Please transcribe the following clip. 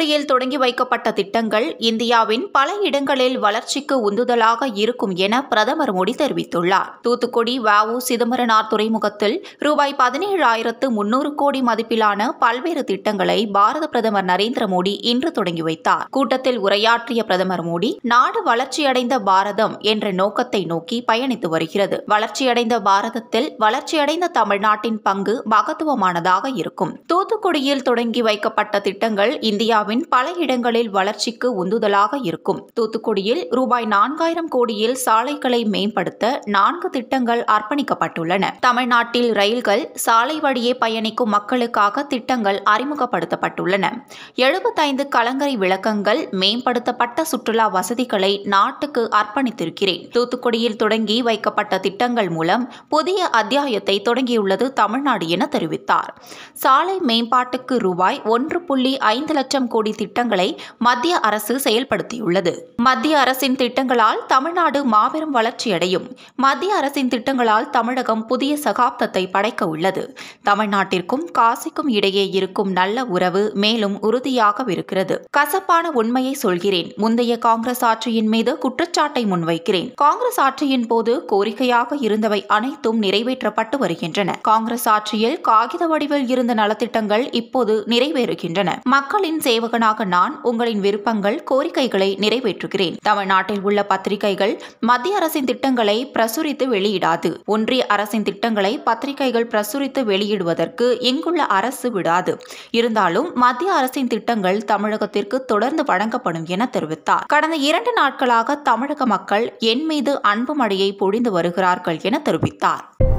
தூத்துக்குடியில் தொடங்கி வைக்கப்பட்ட திட்டங்கள் இந்தியாவின் பல இடங்களில் வளர்ச்சிக்கு உந்துதலாக இருக்கும் என பிரதமர் மோடி தெரிவித்துள்ளார் தூத்துக்குடி வவு சிதம்பரனார் துறைமுகத்தில் ரூபாய் பதினேழாயிரத்து முன்னூறு கோடி மதிப்பிலான பல்வேறு திட்டங்களை பாரத பிரதமர் நரேந்திர மோடி இன்று தொடங்கி வைத்தார் கூட்டத்தில் உரையாற்றிய பிரதமர் மோடி நாடு வளர்ச்சியடைந்த பாரதம் என்ற நோக்கத்தை நோக்கி பயணித்து வருகிறது வளர்ச்சியடைந்த பாரதத்தில் வளர்ச்சியடைந்த தமிழ்நாட்டின் பங்கு மகத்துவமானதாக இருக்கும் தூத்துக்குடியில் தொடங்கி வைக்கப்பட்ட திட்டங்கள் இந்தியாவில் இந்தியாவின் பல இடங்களில் வளர்ச்சிக்கு உந்துதலாக இருக்கும் தூத்துக்குடியில் ரூபாய் நான்காயிரம் கோடியில் சாலைகளை மேம்படுத்த நான்கு திட்டங்கள் அர்ப்பணிக்கப்பட்டுள்ளன தமிழ்நாட்டில் ரயில்கள் சாலை வழியே பயணிக்கும் மக்களுக்காக திட்டங்கள் அறிமுகப்படுத்தப்பட்டுள்ளன எழுபத்தைந்து கலங்கரை விளக்கங்கள் மேம்படுத்தப்பட்ட சுற்றுலா வசதிகளை நாட்டுக்கு அர்ப்பணித்திருக்கிறேன் தூத்துக்குடியில் தொடங்கி வைக்கப்பட்ட திட்டங்கள் மூலம் புதிய அத்தியாயத்தை தொடங்கியுள்ளது தமிழ்நாடு என தெரிவித்தார் சாலை மேம்பாட்டுக்கு ரூபாய் ஒன்று புள்ளி ஐந்து லட்சம் கோடி கோடி திட்டங்களை மத்திய அரசு செயல்படுத்தியுள்ளது மத்திய அரசின் திட்டங்களால் தமிழ்நாடு மாபெரும் வளர்ச்சியடையும் மத்திய அரசின் திட்டங்களால் தமிழகம் புதிய சகாப்தத்தை படைக்க உள்ளது தமிழ்நாட்டிற்கும் காசிக்கும் இடையே இருக்கும் நல்ல உறவு மேலும் உறுதியாகவிருக்கிறது கசப்பான உண்மையை சொல்கிறேன் முந்தைய காங்கிரஸ் ஆட்சியின் மீது குற்றச்சாட்டை முன்வைக்கிறேன் காங்கிரஸ் ஆட்சியின் போது கோரிக்கையாக இருந்தவை அனைத்தும் நிறைவேற்றப்பட்டு வருகின்றன காங்கிரஸ் ஆட்சியில் காகித வடிவில் இருந்த நலத்திட்டங்கள் இப்போது நிறைவேறுகின்றன மக்களின் சேவ சேவகனாக நான் உங்களின் விருப்பங்கள் கோரிக்கைகளை நிறைவேற்றுகிறேன் தமிழ்நாட்டில் உள்ள பத்திரிகைகள் மத்திய அரசின் திட்டங்களை பிரசுரித்து வெளியிடாது ஒன்றிய அரசின் திட்டங்களை பத்திரிகைகள் பிரசுரித்து வெளியிடுவதற்கு இங்குள்ள அரசு விடாது இருந்தாலும் மத்திய அரசின் திட்டங்கள் தமிழகத்திற்கு தொடர்ந்து வழங்கப்படும் என தெரிவித்தார் கடந்த இரண்டு நாட்களாக தமிழக மக்கள் என் மீது அன்பு மழையை பொழிந்து வருகிறார்கள் என தெரிவித்தார்